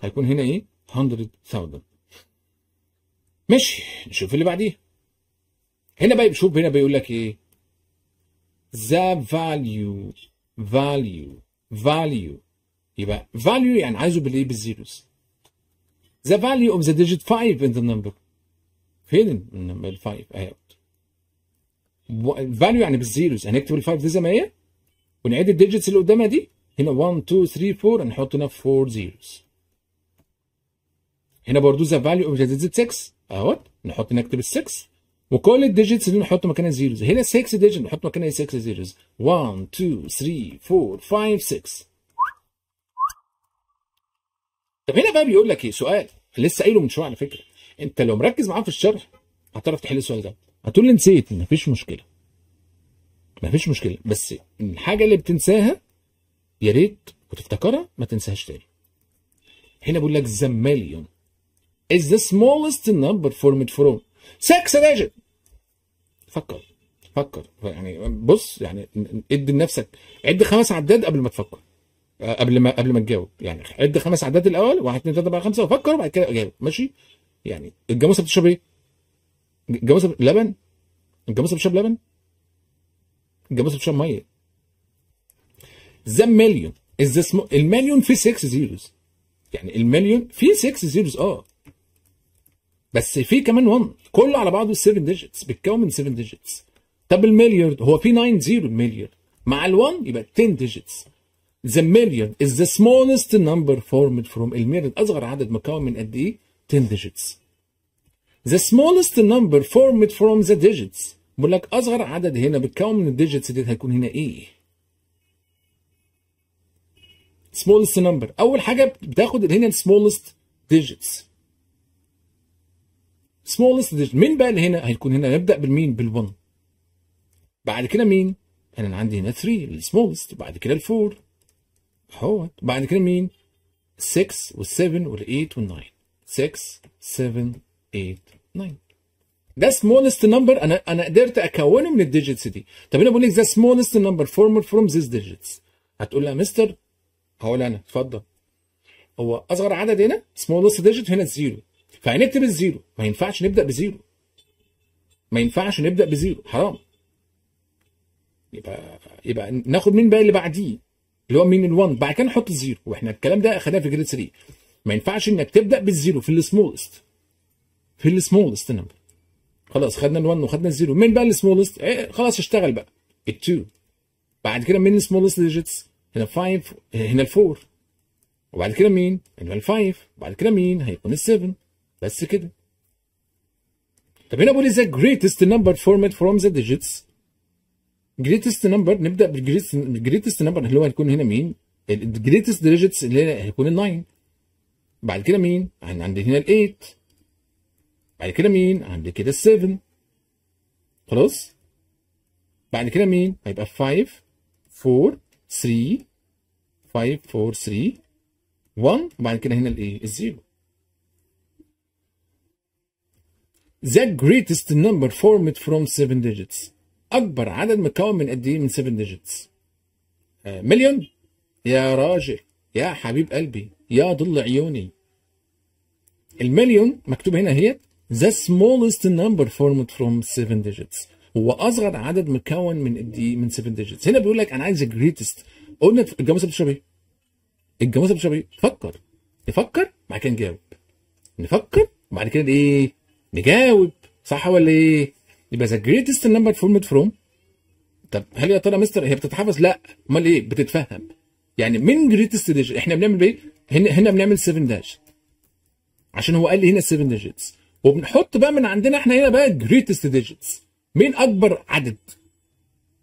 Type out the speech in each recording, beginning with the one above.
هيكون هنا ايه 100000 ماشي نشوف اللي بعديه هنا بقى شوف هنا بيقول لك ايه the value value value يبقى value يعني عايزه بالايه بالزيروز the value of the digit 5 in the number فين النمبر 5 اهي value يعني بالزيروز هنكتب ال 5 دي زي ما هي ونعيد الديجيتس اللي قدامها دي هنا 1 2 3 4 هنحط هنا 4 زيروز هنا برضو ذا فاليو اوف ديجيت 6 اهوت نحط نكتب ال 6 وكل الديجيتس دي نحط مكانها زيروز هنا 6 ديجيت نحط مكانها 6 زيروز 1 2 3 4 5 6 طب هنا بقى بيقول لك ايه سؤال لسه قايله من شويه على فكره انت لو مركز معاه في الشرح هتعرف تحل السؤال ده هتقول لي نسيت مفيش مشكله مفيش مشكله بس الحاجه اللي بتنساها يا ريت وتفتكرها ما تنساهاش تاني هنا بيقول لك زماليون is the smallest number formed from 6 digit فكر فكر يعني بص يعني ادي لنفسك عد خمس عداد قبل ما تفكر آه، قبل ما قبل ما تجاوب يعني عد خمس عداد الاول 1 2 3 4 5 وفكر وبعد كده جاوب ماشي يعني الجاموسه بتشرب ايه؟ الجاموسه لبن الجاموسه بتشرب لبن الجاموسه بتشرب ميه ذا مليون از المليون فيه 6 زيروز يعني المليون فيه 6 زيروز اه بس في كمان 1 كله على بعضه 7 ديجيتس بيتكون من 7 ديجيتس طب المليارد هو في 9 زيرو المليارد مع ال1 يبقى 10 ديجيتس The مليون از ذا سمولست نمبر فورمد فروم الميرد أصغر عدد مكون من قد إيه؟ 10 ديجيتس The smallest number formed from the digits. بقول لك أصغر عدد هنا بيتكون من الديجيتس دي هيكون هنا إيه؟ smallest number. أول حاجة بتاخد هنا smallest digits. smallest digit مين بقى اللي هنا هيكون هنا نبدا بالمين بال1 بعد كده مين انا عندي هنا 3 السمولست بعد كده ال4 اهوت بعد كده مين 6 وال7 وال8 وال9 6 7 8 9 ده سمولست نمبر انا انا قدرت اكونه من الديجيتس دي طب انا بقول لك ذا سمولست نمبر فورمر فروم ذيس ديجيتس هتقول لي يا مستر هقول انا اتفضل هو اصغر عدد هنا سمولست ديجيت هنا 0 فهنكتب الزيرو ما ينفعش نبدا بزيرو ما ينفعش نبدا بزيرو حرام يبقى يبقى ناخد مين بقى اللي بعديه اللي هو مين ال1 بعد كده نحط الزيرو واحنا الكلام ده اخدناه في جريد 3 ما ينفعش انك تبدا بالزيرو في السمولست في السمولست نمبر خلاص خدنا ال1 وخدنا الزيرو مين بقى السمولست ايه خلاص اشتغل بقى ال2 بعد كده مين السمولست ديجيتس هنا 5 هنا ال4 وبعد كده مين هنا ال5 وبعد كده مين هيكون ال7 بس كده طب هنا بقول is the greatest number format from the digits greatest number نبدا بالجريتست greatest number اللي هو هيكون هنا مين الجريتست digits اللي هيكون ال 9 بعد كده مين عند هنا ال 8 بعد كده مين عند كده ال 7 خلاص بعد كده مين هيبقى 5 4 3 5 4 3 1 وبعد كده هنا الايه الزيرو The greatest number formed from 7 digits أكبر عدد مكون من قد إيه من 7 digits آه، مليون يا راجل يا حبيب قلبي يا ضل عيوني المليون مكتوب هنا هي the smallest number formed from 7 digits هو اصغر عدد مكون من قد ايه من 7 digits هنا بيقول لك انا عايز the greatest قلنا الجاموسه بتشرب ايه الجاموسه بتشرب ايه فكر نفكر بعد كده نجاوب نفكر وبعد كده ايه نجاوب صح ولا ايه؟ يبقى ذا جريتست نمبر فورمد فروم طب هل يا ترى مستر هي بتتحفظ؟ لا امال ايه؟ بتتفهم يعني من جريتست ديجيت احنا بنعمل ايه؟ هنا هنا بنعمل 7 داش عشان هو قال لي هنا 7 ديجيتس وبنحط بقى من عندنا احنا هنا بقى جريتست ديجيتس مين اكبر عدد؟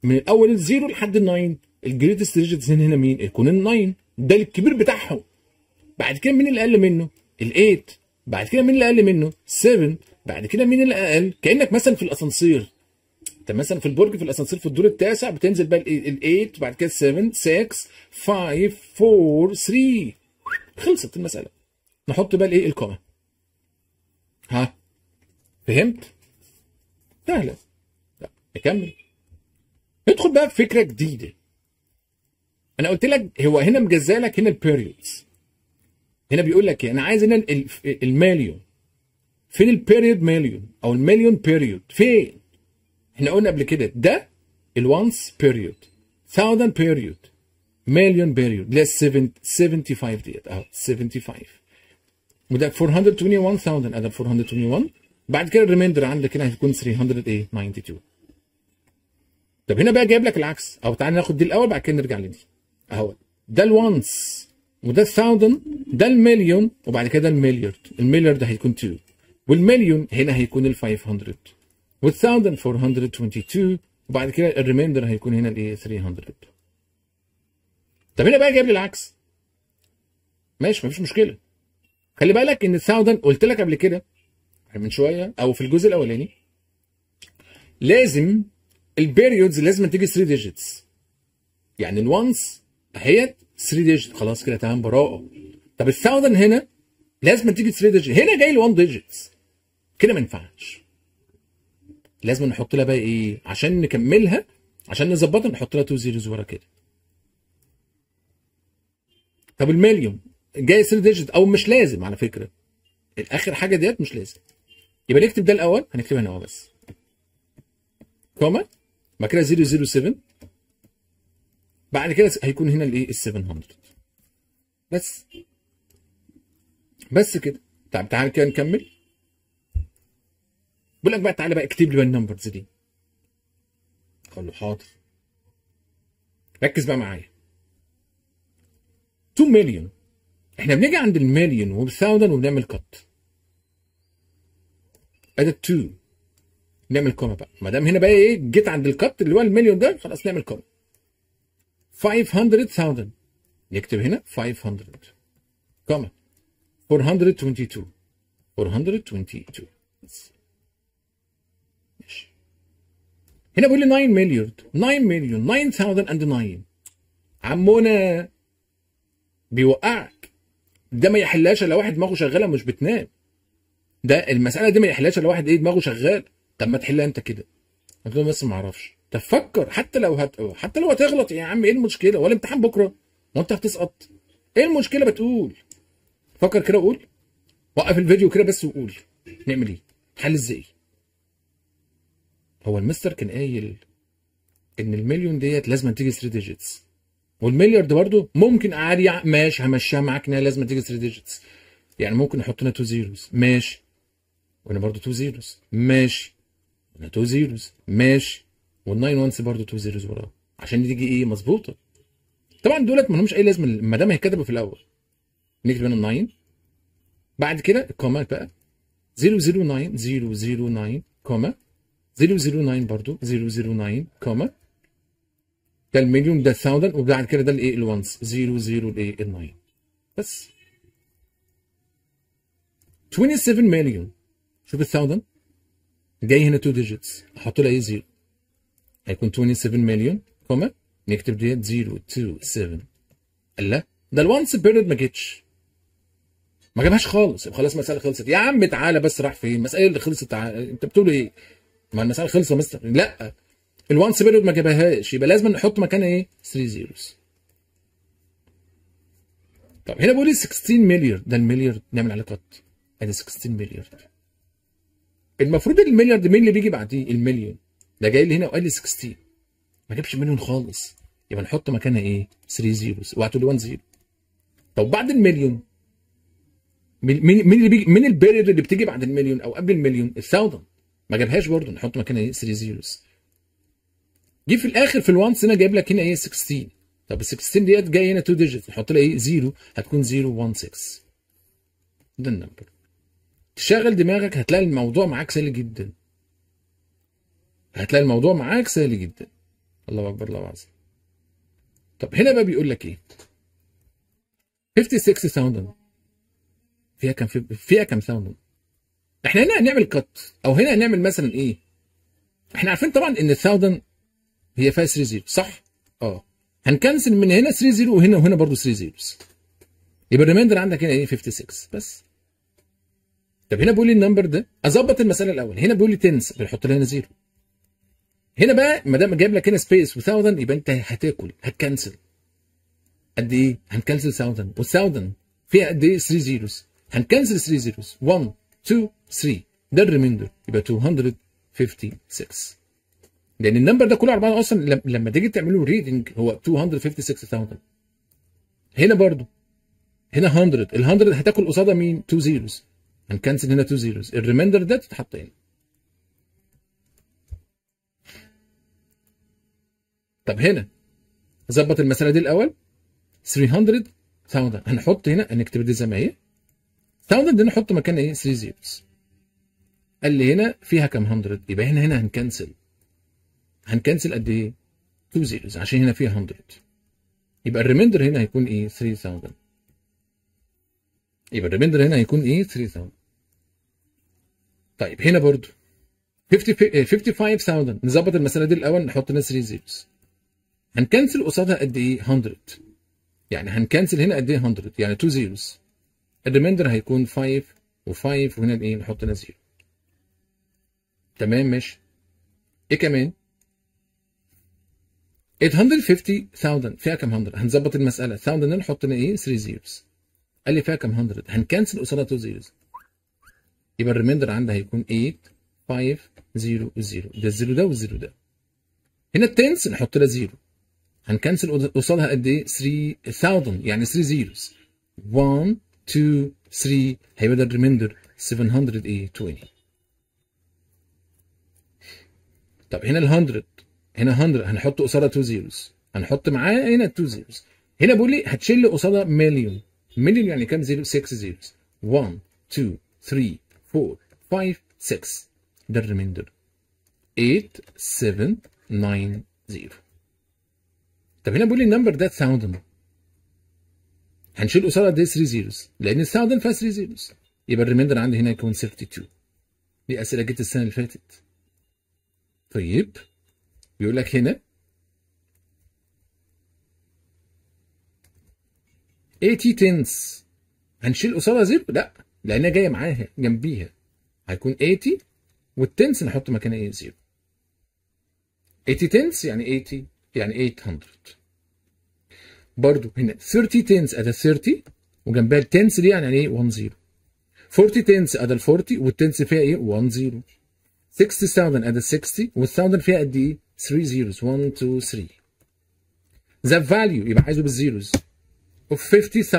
من اول الزيرو لحد الناين الجريتست ديجيتس هنا مين؟ يكون الناين ده الكبير بتاعهم بعد كده مين اللي اقل منه؟ ال 8 بعد كده مين اللي اقل منه؟ 7 بعد كده مين اللي اقل كانك مثلا في الاسانسير انت مثلا في البرج في الاسانسير في الدور التاسع بتنزل بقى ال 8 وبعد كده 7 6 5 4 3 خلصت المساله نحط بقى الايه الكومه ها فهمت سهله لا ادخل ندخل بقى بفكره جديده انا قلت لك هو هنا مجزالك هنا البيريودز هنا بيقول لك إيه؟ انا عايز هنا الماليون فين البيريود مليون او المليون بيريود فين احنا قلنا قبل كده ده الوانس بيريود 1000 بيريود مليون بيريود لا 75 ديت اهو 75 وده 421000 ادي 421 بعد كده الريميندر عندك هنا هتكون 392 طب هنا بقى جايب لك العكس او تعالى ناخد دي الاول بعد كده نرجع لدي اهو ده الوانس وده 1000 ده المليون وبعد كده المليارد المليارد هيكون 2 والمليون هنا هيكون ال 500 وال 1422 وبعد كده الريميندر هيكون هنا الايه 300 طب هنا بقى جايب لي العكس ماشي مفيش مشكله خلي بالك ان ال 1000 قلت لك قبل كده يعني من شويه او في الجزء الاولاني لازم البيريودز لازم تيجي 3 ديجيتس يعني الوانس هي 3 ديجيت خلاص كده تمام براءه طب ال 1000 هنا لازم تيجي 3 ديجيت هنا جاي ال 1 ديجيتس كده ما ينفعش لازم نحط لها بقى ايه عشان نكملها عشان نظبطها نحط لها تو زيروز ورا كده طب المليون جاي 3 ديجيت او مش لازم على فكره الاخر حاجه ديت مش لازم يبقى نكتب ده الاول هنكتبها هنا بس كوما بعد كده 007 بعد كده هيكون هنا الايه ال 700 بس بس كده طب تعال كده نكمل بقول لك بقى تعالى بقى اكتب لي بقى النمبرز دي قال له حاضر ركز بقى معايا 2 مليون احنا بنيجي عند المليون و1000 وبنعمل كات ادي 2 نعمل كوما بقى ما دام هنا بقى ايه جيت عند الكات اللي هو المليون ده خلاص نعمل كوما 500000 نكتب هنا 500 كوما 422 422 هنا بيقول لي 9 مليون 9 مليون 9009 عمونا بيوقعك ده ما يحلاش الا واحد دماغه شغاله مش بتنام ده المساله دي ما يحلاش الا واحد ايه دماغه شغال طب ما تحلها انت كده له بس ما اعرفش طب فكر حتى لو هت... حتى لو هتغلط يا عم ايه المشكله ولا امتحان بكره ما انت هتسقط ايه المشكله بتقول فكر كده وقول وقف الفيديو كده بس وقول نعمل ايه حل ازاي هو المستر كان قايل ان المليون ديت لازم تيجي 3 ديجيتس والمليارد برضه ممكن عادي ماشي همشيها معاك انها لازم تيجي 3 ديجيتس يعني ممكن نحط لنا 2 زيروز ماشي وانا برضه 2 زيروز ماشي وانا 2 زيروز ماشي 9 وانس برضه 2 زيروز وراه عشان تيجي ايه مظبوطه طبعا دولت ما لهمش اي لازمه ما دام هيتكتبوا في الاول نكتب هنا 9 بعد كده الكومات بقى 009 كوما 009 برضو 009 كوما ده المليون ده 1000 وبعد كده ده الايه الونس 00 الايه ال9 بس 27 مليون شوف ال1000 جاي هنا 2 ديجيتس احط له ايه زيرو هيكون 27 مليون كوما نكتب ديت 027 لا ده الونس بيرد ما جتش ما جابهاش خالص خلاص المساله خلصت يا عم تعالى بس راح فين المساله اللي خلصت تعالى. انت بتقول ايه ما المساله خلصت مستر لا الوانس بيريود ما جابهاش يبقى لازم نحط مكانها ايه 3 زيروز طب هنا بقول 16 مليار ده المليار نعمل عليه كات ادي 16 مليار المفروض المليار ده مين اللي بيجي بعديه المليون ده جاي لي هنا وقال لي 16 ما جابش مليون خالص يبقى نحط مكانها ايه 3 زيروز اوعى لي 1 زيرو طب بعد المليون مين مين اللي بيجي مين البيريود اللي بتيجي بعد المليون او قبل المليون الثاوزند ما جابهاش برضه نحط مكانها ايه 3 زيروز جه في الاخر في الوانس هنا جايب لك هنا ايه 16 طب ال 16 ديت جايه هنا 2 ديجيت نحط لها ايه 0 هتكون 016 ده النمبر تشغل دماغك هتلاقي الموضوع معاك سهل جدا هتلاقي الموضوع معاك سهل جدا الله اكبر الله اعظم طب هنا بقى بيقول لك ايه 56000 فيها كام فيها كام ثاوند احنا هنا هنعمل كت او هنا هنعمل مثلا ايه احنا عارفين طبعا ان الثاوزن 1000 هي فيها 3 زيرو صح اه هنكنسل من هنا 3 زيرو وهنا وهنا برضه 3 زيروز يبقى الريمايندر عندك هنا ايه 56 بس طب هنا بيقول لي النمبر ده اظبط المساله الاول هنا بيقول لي تنس بنحط لها هنا زيرو هنا بقى ما دام جايب لك هنا سبيس و1000 يبقى انت هتاكل هتكنسل قد ايه هنكنسل 1000 وال1000 فيها قد ايه 3 زيروز هنكنسل 3 زيروز 1 2 3 ده الريميندر يبقى 256 لان النمبر ده كله على اصلا لما تيجي تعمل له ريدنج هو 256000 هنا برضو هنا 100 ال 100 هتاكل قصادها مين؟ 2 زيروز هنكنسل هنا 2 زيروز الريميندر ده تتحط هنا طب هنا ظبط المساله دي الاول 300000 هنحط هنا نكتب دي زي ما هي 1000 طيب، نبدا نحط مكان ايه 3 زيروز قال لي هنا فيها كام 100 يبقى هنا هنا هنكنسل هنكنسل قد ايه 2 زيروز عشان هنا فيها 100 يبقى الريميندر هنا هيكون ايه 3000 يبقى الريميندر هنا هيكون ايه 3000 طيب هنا برضو 55000 eh، نظبط المساله دي الاول نحط هنا 3 زيروز هنكنسل قصادها قد ايه 100 يعني هنكنسل هنا قد ايه 100 يعني 2 زيروز الريمايندر هيكون 5 و5 وهنا الايه نحط هنا 0 تمام ماشي ايه كمان 850000 فيها كام 100 هنظبط المساله 1000 نحط لنا ايه 3 زيروز قال لي فيها كام 100 هنكنسل قصادها 2 زيروز يبقى الريمايندر عندي هيكون 8 5 0 0 ده الزيرو ده والزيرو ده هنا التنس نحط لها 0 هنكنسل قصادها قد ايه 3000 يعني 3 زيروز 1 2 3 هيبقى ده الريميندر 720 طب هنا ال 100 هنا 100 هنحط قصادها 2 زيروز هنحط معاه هنا 2 زيروز هنا بيقول لي هتشيل قصادها مليون مليون يعني كام زيرو 6 زيروز 1 2 3 4 5 6 ده الريميندر 8 7 9 0 طب هنا بيقول لي النمبر ده 1000 هنشيل قصادها دي 3 زيروز لان الساعه فيها 3 زيروز يبقى الريميندر عندي هنا يكون 32 دي اسئله جت السنه اللي فاتت طيب بيقول لك هنا 80 تنس هنشيل قصادها زيرو لا لانها جايه معاها جنبيها هيكون 80 والتنس نحط مكانها ايه زيرو 80 تنس يعني 80 يعني 800 برضو هنا 30 تنس ادي 30 وجنبها التنس دي يعني ايه 1 0 40 تنس ادي ال 40 والتنس فيها ايه 1 0 60000 ادي 60 وال1000 فيها قد ايه 3 zeros 1 2 3 the value يبقى عايزه بالزيروز of 50000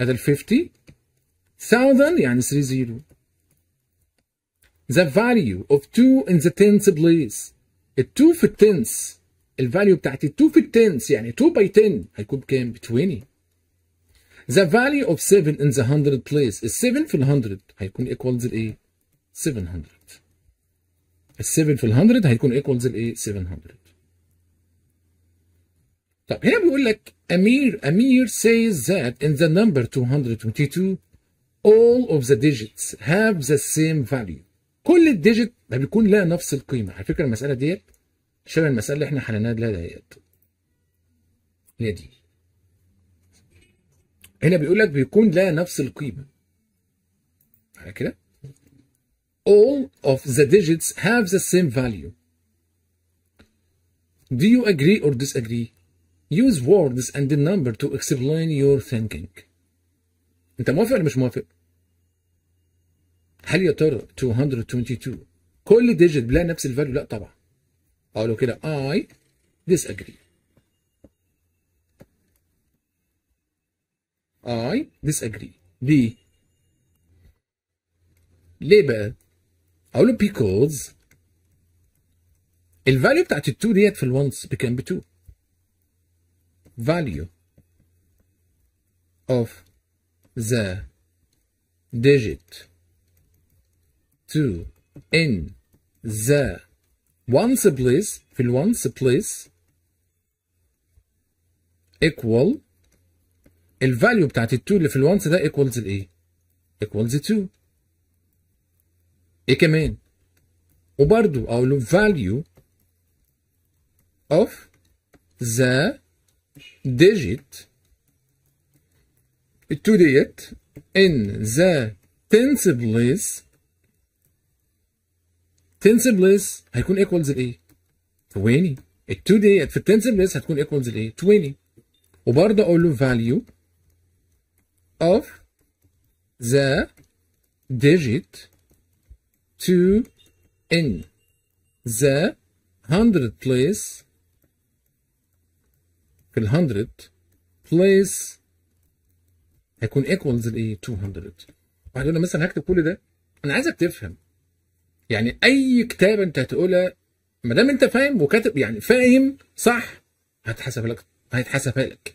ادي ال 50 1000 يعني 3 زيرو the value of 2 in the tenth place ال 2 في التنس الفاليو بتاعت 2 في 10 يعني 2 باي 10 هيكون بكام؟ ب 20 The value of 7 in the 100 place ال 7 في ال 100 هيكون equals ايه 700 ال 7 في ال 100 هيكون equals ايه 700 طب هنا بيقول لك امير امير says that in the number 222 all of the digits have the same value كل الديجيت ما بيكون لها نفس القيمه على فكره المساله ديت شبه المسألة اللي احنا حليناها ديت هي دي هنا بيقول لك بيكون لها نفس القيمة على كده all of the digits have the same value do you agree or disagree use words and the number to explain your thinking انت موافق ولا مش موافق هل يا ترى 222 كل ديجيت بلا نفس الفاليو لا طبعا I disagree. I disagree. The ليه بقى؟ the because ال value بتاعت ال 2 ديت for once became ب 2. value of the digit 2 in the once place في once place equal the value of ال 2 اللي that ال once ده equals ال ايه؟ equals 2 ايه كمان؟ وبرضو اقول value of the digit ال 2 ديت in the tens place تنسر بليس هيكون ايكوالز لايه؟ 20 ال 2 دي في التنسر بليس هتكون ايكوالز لايه؟ 20 وبرضه اقول له فاليو اوف ذا digit to in the 100 place في ال 100 place هيكون equals لايه 200 انا مثلا هكتب كل ده انا عايزك تفهم يعني اي كتابه انت هتقولها ما دام انت فاهم وكاتب يعني فاهم صح هتحسب لك هيتحسبها لك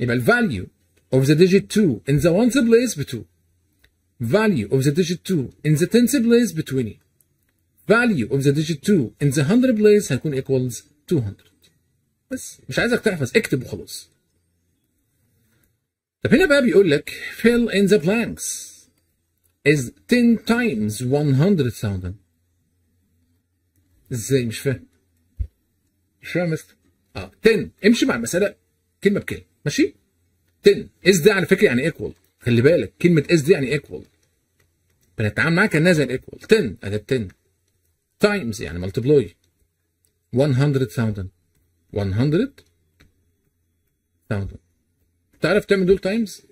يبقى الفاليو of the digit 2 in the ones place بتو value of the digit 2 in the tens place ب 20 value of the digit 2 in the 100 place هيكون ايكوالز 200 بس مش عايزك تحفظ اكتب وخلاص طب هنا بقى بيقول لك fill in the blanks is 10 times 100,000 ازاي مش فاهم مش فاهم اه 10 امشي مع المساله كلمه بكلمه ماشي 10 اس ده على فكره يعني ايكوال خلي بالك كلمه اس دي يعني ايكوال بنتعامل معاها كانها زي الايكوال 10 ادي 10 تايمز يعني ملتبلوي 100,000 100,000 تعرف تعمل دول تايمز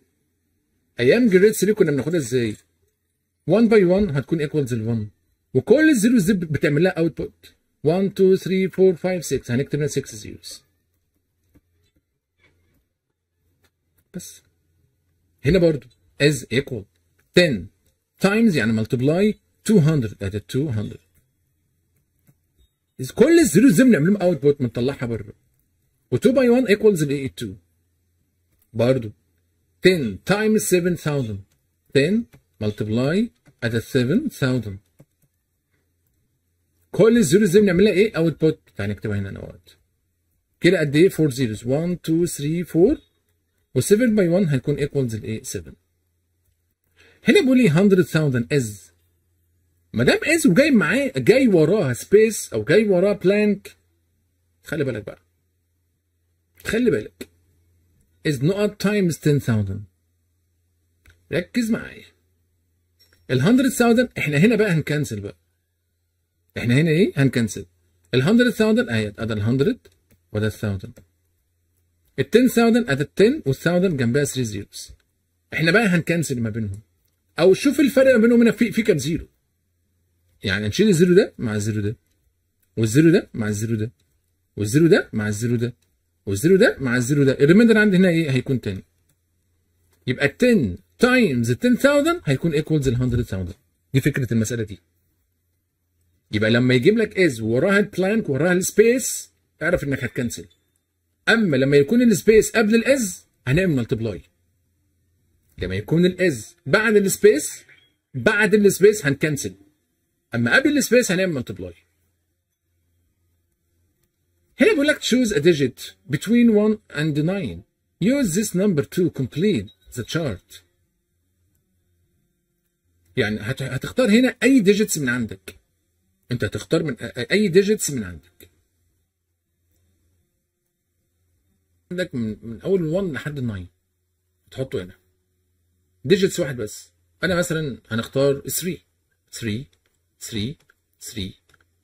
ايام جريد 3 كنا بناخدها ازاي؟ 1 باي 1 هتكون ايكوالز ل 1 وكل الزيروز دي بتعمل لها اوتبوت 1 2 3 4 5 6 هنكتب لها 6 زيروز بس هنا برضو از ايكوال 10 تايمز يعني ملتبلاي 200 ادي 200 إذ كل الزيروز دي بنعمل لهم اوتبوت بنطلعها بره و2 باي 1 ايكوالز ل 82 برضو 10 تايمز 7000 10 multiply at 7000 كل الزيرو زي بنعملها ايه اوت بوت تعالى نكتبها هنا نوت كده قد ايه 4 زيروز 1 2 3 4 و 7 باي 1 هيكون ايكوالز لايه 7 هنا بيقول لي 100000 از ما دام از وجاي معاه جاي وراها سبيس او جاي وراها بلانك خلي بالك بقى خلي بالك از نقط تايمز 10000 ركز معايا ال 100000 احنا هنا بقى هنكنسل بقى احنا هنا ايه هنكنسل ال 100000 اهي ادي ال 100 وده ال 1000 ال 10000 ادي ال 10 وال 1000 جنبها 3 زيروز احنا بقى هنكنسل ما بينهم او شوف الفرق ما بينهم هنا في في كام زيرو يعني نشيل الزيرو ده مع الزيرو ده والزيرو ده مع الزيرو ده والزيرو ده مع الزيرو ده والزيرو ده مع الزيرو ده الريميندر عندي هنا ايه هيكون تاني يبقى ال 10 تايمز 10000 هيكون ايكوالز ال 100000 دي فكره المساله دي يبقى لما يجيب لك از وراها البلانك وراها السبيس اعرف انك هتكنسل اما لما يكون السبيس قبل الاز هنعمل ملتبلاي لما يكون الاز بعد السبيس بعد السبيس هنكنسل اما قبل السبيس هنعمل ملتبلاي هنا بيقول لك choose a digit between 1 and 9 use this number to complete the chart يعني هتختار هنا اي ديجيتس من عندك انت هتختار من اي ديجيتس من عندك عندك من, من اول 1 لحد 9 تحطه هنا ديجيتس واحد بس انا مثلا هنختار 3 3 3 3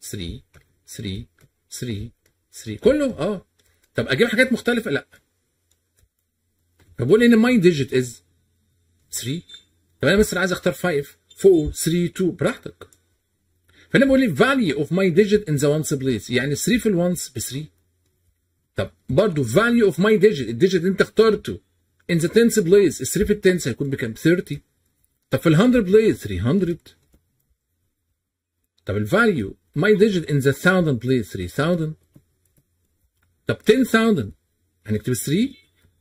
3 3 3 3 كله اه طب اجيب حاجات مختلفه لا طب بقول ان ماي ديجيت از 3 طب انا مثلا عايز اختار 5 4 3 2 براحتك فانا بقول لي value of my digit in the ones place يعني 3 في الونس ب 3 طب برضه value of my digit الديجيت اللي انت اخترته in the tens place 3 في التنس هيكون بكام 30 طب في ال 100 place 300 طب الفاليو my digit in the thousand place 3000 طب 10000 هنكتب 3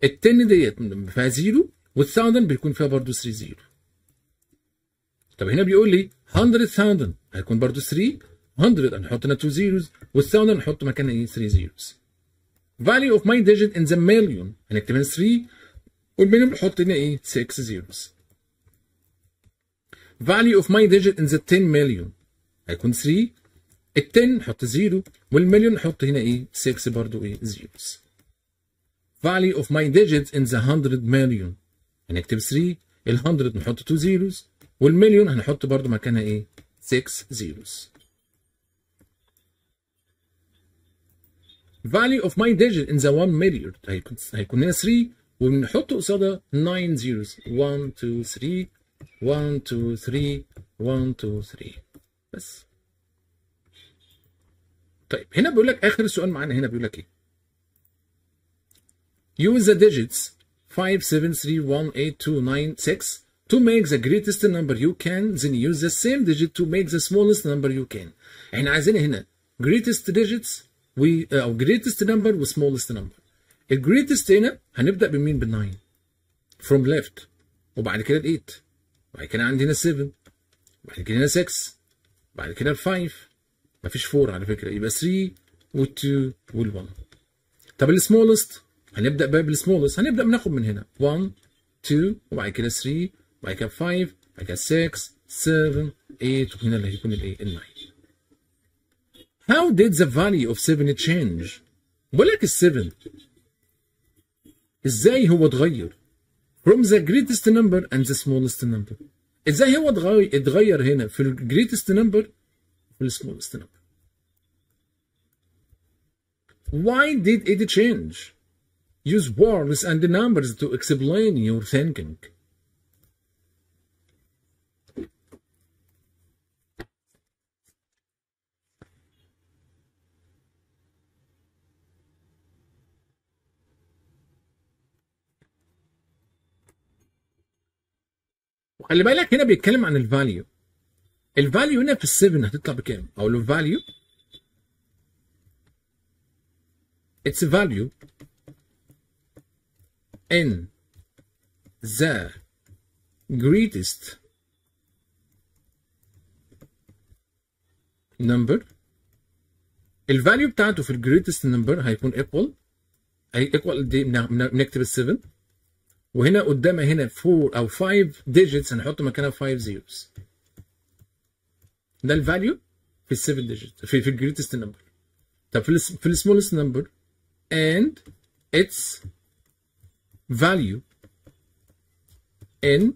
ال 10 ديت فيها زيرو وال 1000 بيكون فيها برضه 3 زيرو طب هنا بيقول لي 100000 هيكون برضو 3 100 هنحط هنا 2 زيروز وال1000 نحط مكانها ايه 3 زيروز value of my digit in the million هنكتب هنا 3 والمليون نحط هنا ايه 6 زيروز value of my digit in the 10 million هيكون 3 ال 10 نحط 0 والمليون نحط هنا ايه 6 برضو ايه زيروز value of my digits in the 100 million هنكتب 3 ال 100 نحط 2 زيروز والمليون هنحط برضو مكانها ايه 6 زيروز value of my digit in the 1 million هيكون هيكون هنا 3 وبنحط قصادها 9 زيروز 1 2 3 1 2 3 1 2 3 بس طيب هنا بيقول لك اخر سؤال معانا هنا بيقول لك ايه use the digits 5 7 3 1 8 2 9 6 To make the greatest number you can then use the same digit to make the smallest number you can احنا عايزين هنا greatest digits و او greatest number و smallest number ال greatest هنا هنبدأ بمين بال 9 from left وبعد كده ال 8 وبعد كده عندي هنا 7 وبعد كده هنا 6 وبعد كده ال 5 مفيش 4 على فكرة يبقى 3 وال2 وال1 طب ال smallest هنبدأ بقى بال smallest. هنبدأ بناخد من هنا 1 2 وبعد كده 3 I a 5, I a 6, 7, 8, وهنا اللي هيكون الايه؟ ال 9. How did the value of 7 change؟ بقول لك ال 7 ازاي هو اتغير؟ From the greatest number and the smallest number. ازاي هو اتغير هنا في the greatest number في the smallest number. Why did it change? Use words and numbers to explain your thinking. وخلي بالك هنا بيتكلم عن الفاليو الفاليو هنا في ال7 هتطلع بكام؟ اقول له الفاليو its value in the greatest number الفاليو بتاعته في الجريتست نمبر هيكون ايكوال هي ايكوال دي بنكتب ال 7 وهنا قدامها هنا 4 او 5 ديجيتس هنحط مكانها 5 زيروز ده الفاليو في 7 ديجيت في في الجريتست نمبر طب في في السمولست نمبر and its value in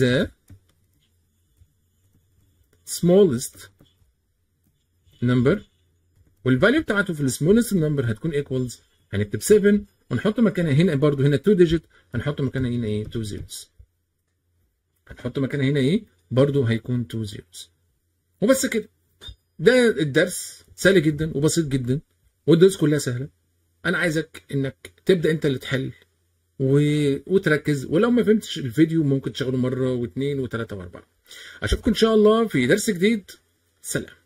the smallest number والفاليو بتاعته في السمولست نمبر هتكون equals هنكتب 7 ونحط مكانها هنا برضو هنا 2 ديجيت هنحط مكانها هنا ايه 2 زيروز هنحط مكانها هنا ايه برضو هيكون 2 زيروز وبس كده ده الدرس سهل جدا وبسيط جدا والدروس كلها سهله انا عايزك انك تبدا انت اللي تحل و... وتركز ولو ما فهمتش الفيديو ممكن تشغله مره واثنين وثلاثه واربعه اشوفكم ان شاء الله في درس جديد سلام